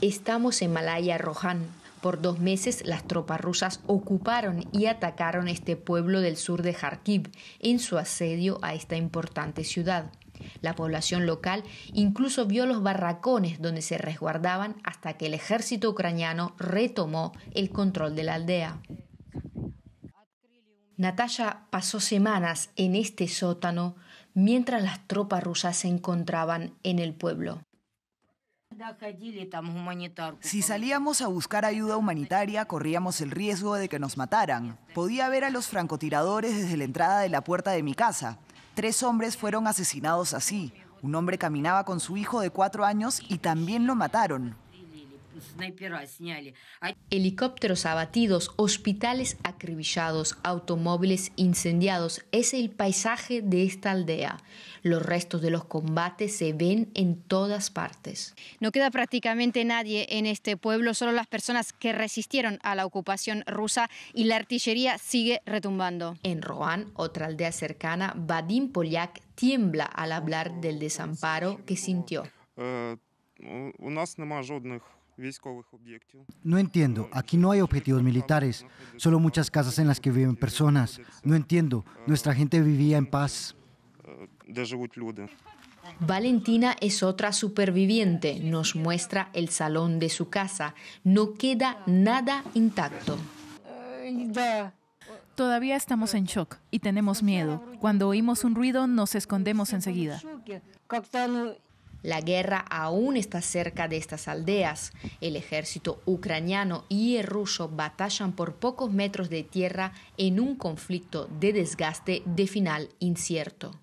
Estamos en Malaya Rohan. Por dos meses las tropas rusas ocuparon y atacaron este pueblo del sur de Kharkiv en su asedio a esta importante ciudad. La población local incluso vio los barracones donde se resguardaban hasta que el ejército ucraniano retomó el control de la aldea. Natalia pasó semanas en este sótano mientras las tropas rusas se encontraban en el pueblo. Si salíamos a buscar ayuda humanitaria, corríamos el riesgo de que nos mataran. Podía ver a los francotiradores desde la entrada de la puerta de mi casa. Tres hombres fueron asesinados así. Un hombre caminaba con su hijo de cuatro años y también lo mataron. Helicópteros abatidos, hospitales acribillados, automóviles incendiados, es el paisaje de esta aldea. Los restos de los combates se ven en todas partes. No queda prácticamente nadie en este pueblo, solo las personas que resistieron a la ocupación rusa y la artillería sigue retumbando. En Roan, otra aldea cercana, Vadim Polyak tiembla al hablar del desamparo que sintió. Э, у нас no entiendo, aquí no hay objetivos militares, solo muchas casas en las que viven personas. No entiendo, nuestra gente vivía en paz. Э, Valentina es otra superviviente, nos muestra el salón de su casa. No queda nada intacto. Todavía estamos en shock y tenemos miedo. Cuando oímos un ruido nos escondemos enseguida. La guerra aún está cerca de estas aldeas. El ejército ucraniano y el ruso batallan por pocos metros de tierra en un conflicto de desgaste de final incierto.